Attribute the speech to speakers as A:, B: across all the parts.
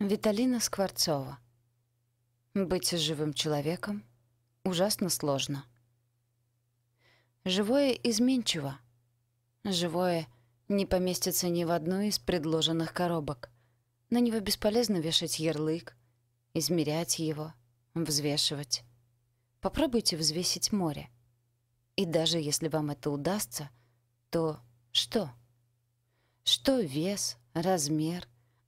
A: Виталина Скворцова. Быть живым человеком ужасно сложно. Живое изменчиво. Живое не поместится ни в одну из предложенных коробок. На него бесполезно вешать ярлык, измерять его, взвешивать. Попробуйте взвесить море. И даже если вам это удастся, то что? Что вес, размер,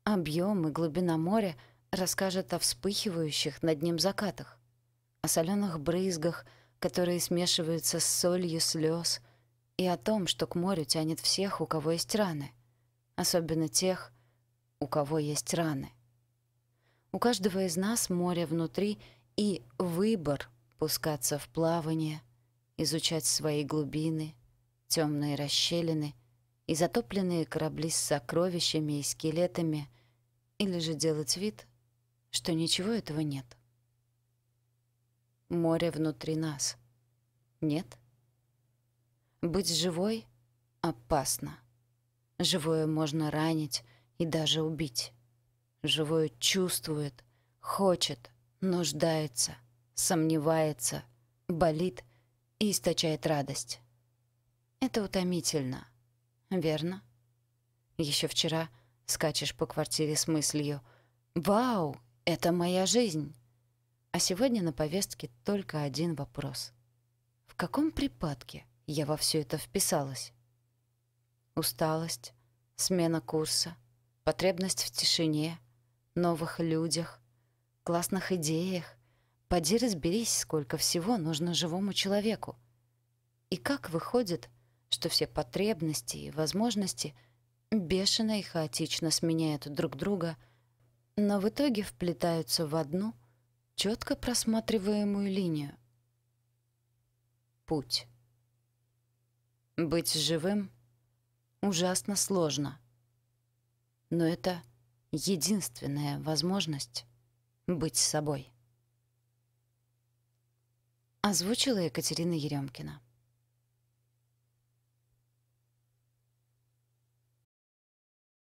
A: Объем и глубина моря расскажет о вспыхивающих над ним закатах, о соленых брызгах, которые смешиваются с солью слез, и о том, что к морю тянет всех, у кого есть раны, особенно тех, у кого есть раны. У каждого из нас море внутри и выбор пускаться в плавание, изучать свои глубины, темные расщелины и затопленные корабли с сокровищами и скелетами, или же делать вид, что ничего этого нет. Море внутри нас. Нет? Быть живой опасно. Живое можно ранить и даже убить. Живое чувствует, хочет, нуждается, сомневается, болит и источает радость. Это утомительно, верно? Еще вчера — Скачешь по квартире с мыслью «Вау, это моя жизнь!» А сегодня на повестке только один вопрос. В каком припадке я во все это вписалась? Усталость, смена курса, потребность в тишине, новых людях, классных идеях. Поди разберись, сколько всего нужно живому человеку. И как выходит, что все потребности и возможности — бешено и хаотично сменяют друг друга, но в итоге вплетаются в одну четко просматриваемую линию. Путь. Быть живым ужасно сложно, но это единственная возможность быть собой. Озвучила Екатерина Еремкина.